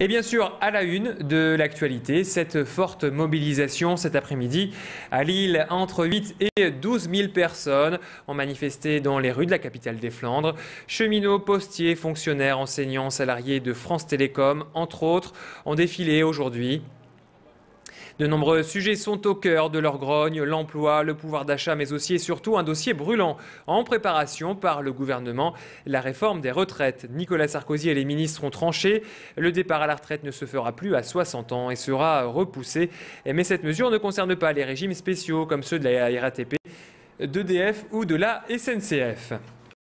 Et bien sûr, à la une de l'actualité, cette forte mobilisation cet après-midi à Lille, entre 8 et 12 000 personnes ont manifesté dans les rues de la capitale des Flandres. Cheminots, postiers, fonctionnaires, enseignants, salariés de France Télécom, entre autres, ont défilé aujourd'hui de nombreux sujets sont au cœur de leur grogne, l'emploi, le pouvoir d'achat, mais aussi et surtout un dossier brûlant en préparation par le gouvernement, la réforme des retraites. Nicolas Sarkozy et les ministres ont tranché. Le départ à la retraite ne se fera plus à 60 ans et sera repoussé. Mais cette mesure ne concerne pas les régimes spéciaux comme ceux de la RATP, d'EDF ou de la SNCF.